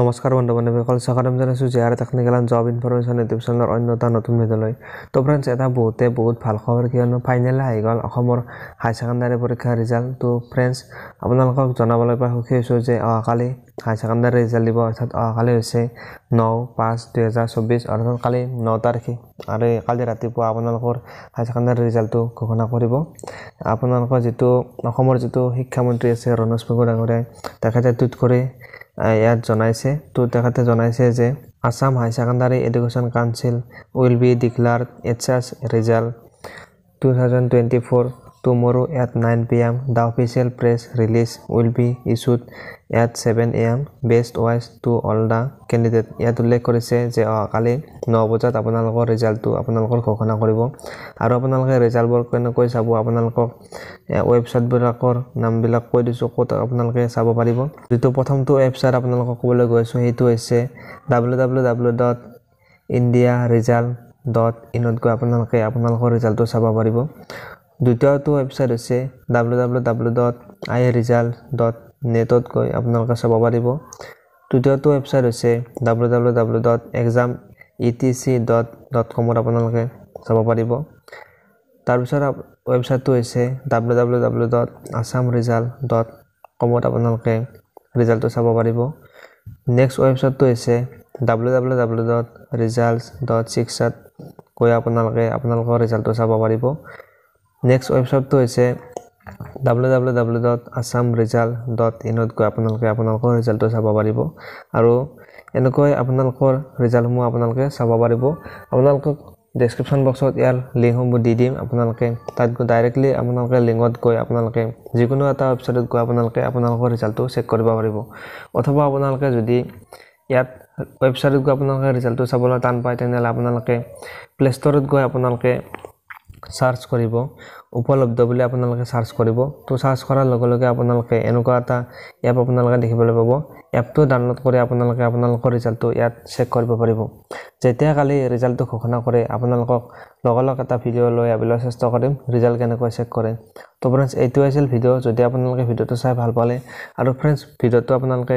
নমস্কাৰ বন্ধু বান্ধৱীসকল স্বাগতম জনাইছোঁ জে আৰ টেকনিকেলান জব ইনফৰমেশ্যন এডুকেশ্যনৰ অন্য এটা নতুন ভিডিঅ'লৈ তো ফ্ৰেণ্ডছ এটা বহুতে বহুত ভাল খবৰ কিয়নো ফাইনেল আহি গ'ল অসমৰ হায়াৰ ছেকেণ্ডাৰী পৰীক্ষাৰ ৰিজাল্ট তো ফ্ৰেণ্ডছ আপোনালোকক জনাবলৈ পাই সুখী হৈছোঁ যে অহাকালি হায়াৰ ছেকেণ্ডাৰী ৰিজাল্ট দিব অৰ্থাৎ অহাকালি হৈছে ন পাঁচ দুহেজাৰ চৌব্বিছ অৰ্থাৎ কালি ন তাৰিখে আৰু কালি ৰাতিপুৱা আপোনালোকৰ হায়াৰ ছেকেণ্ডাৰী ৰিজাল্টটো ঘোষণা কৰিব আপোনালোকৰ যিটো অসমৰ যিটো শিক্ষামন্ত্ৰী আছে ৰণোজ ফুকুৰ ডাঙৰীয়াই তেখেতে টুইট কৰি ইয়াত জনাইছে তো তেখেতে জনাইছে যে Assam high secondary education council will be declare H S result two thousand twenty four tomorrow at nine P M the official press release will be issued at seven A M best wishes to all the candidate ইয়াত উল্লেখ কৰিছে যে অহাকালি ন বজাত আপোনালোকৰ ৰিজাল্টটো আপোনালোকৰ ঘোষণা কৰিব আৰু আপোনালোকে ৰিজাল্টবোৰ কেনেকৈ চাব আপোনালোকক ৱেবছাইটবিলাকৰ নামবিলাক কৈ দিছোঁ ক'ত আপোনালোকে চাব পাৰিব যিটো প্ৰথমটো ৱেবছাইট আপোনালোকক ক'বলৈ গৈছোঁ সেইটো হৈছে W W W dot India result dot ইনত গৈ আপোনালোকে আপোনালোকৰ ৰিজাল্টটো চাব পাৰিব দ্বিতীয়টো ৱেবছাইট হৈছে W W W dot I result dot নেটত গৈ আপোনালোকে চাব পাৰিব তৃতীয়টো ৱেবছাইট হৈছে W W W dot exam E T C dot dot কমত আপোনালোকে চাব পাৰিব তাৰপিছত ৱেবছাইটটো হৈছে W W W dot Assam result dot কমত আপোনালোকে ৰিজাল্টটো চাব পাৰিব নেক্সট ৱেবছাইটটো হৈছে W W W dot result dot ছিক্সত গৈ আপোনালোকে আপোনালোকৰ ৰিজাল্টটো চাব পাৰিব নেক্সট ৱেবছাইটটো হৈছে W W W dot Assam result dot ইনত গৈ আপোনালোকে আপোনালোকৰ ৰিজাল্টটো চাব পাৰিব আৰু এনেকৈ আপোনালোকৰ ৰিজাল্টসমূহ আপোনালোকে চাব পাৰিব আপোনালোকক ডেছক্ৰিপশ্যন বক্সত ইয়াৰ লিংকসমূহ দি দিম আপোনালোকে তাত গৈ ডাইৰেক্টলি আপোনালোকে লিংকত গৈ আপোনালোকে যিকোনো এটা ৱেবছাইটত গৈ আপোনালোকে আপোনালোকৰ ৰিজাল্টটো চেক কৰিব পাৰিব অথবা আপোনালোকে যদি ইয়াত ৱেবছাইটত গৈ আপোনালোকে ৰিজাল্টটো চাবলৈ টান পায় তেনেহ'লে আপোনালোকে প্লে ষ্ট'ৰত গৈ আপোনালোকে চাৰ্চ কৰিব উপলব্ধ বুলি আপোনালোকে চাৰ্চ কৰিব তো চাৰ্চ কৰাৰ লগে লগে আপোনালোকে এনেকুৱা এটা এপ আপোনালোকে দেখিবলৈ পাব এপটো ডাউনলোড কৰি আপোনালোকে আপোনালোকৰ ৰিজাল্টটো ইয়াত চেক কৰিব পাৰিব যেতিয়া কালি ৰিজাল্টটো ঘোষণা কৰে আপোনালোকক লগে লগ এটা ভিডিঅ' লৈ আহিবলৈ চেষ্টা কৰিম ৰিজাল্ট কেনেকৈ চেক কৰে তো ফ্ৰেণ্ডছ এইটো আছিল ভিডিঅ' যদি আপোনালোকে ভিডিঅ'টো চাই ভাল পালে আৰু ফ্ৰেণ্ডছ ভিডিঅ'টো আপোনালোকে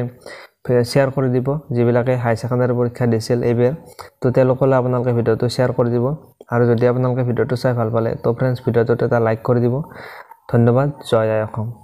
শ্বেয়াৰ কৰি দিব যিবিলাকে হাই ছেকেণ্ডাৰী পৰীক্ষা দিছিল এইবাৰ তো তেওঁলোকলৈ আপোনালোকে ভিডিঅ'টো শ্বেয়াৰ কৰি দিব আৰু যদি আপোনালোকে ভিডিঅ'টো চাই ভাল পালে তো ফ্ৰেণ্ডছ ভিডিঅ'টোত এটা লাইক কৰি দিব ধন্যবাদ জয় জয় অসম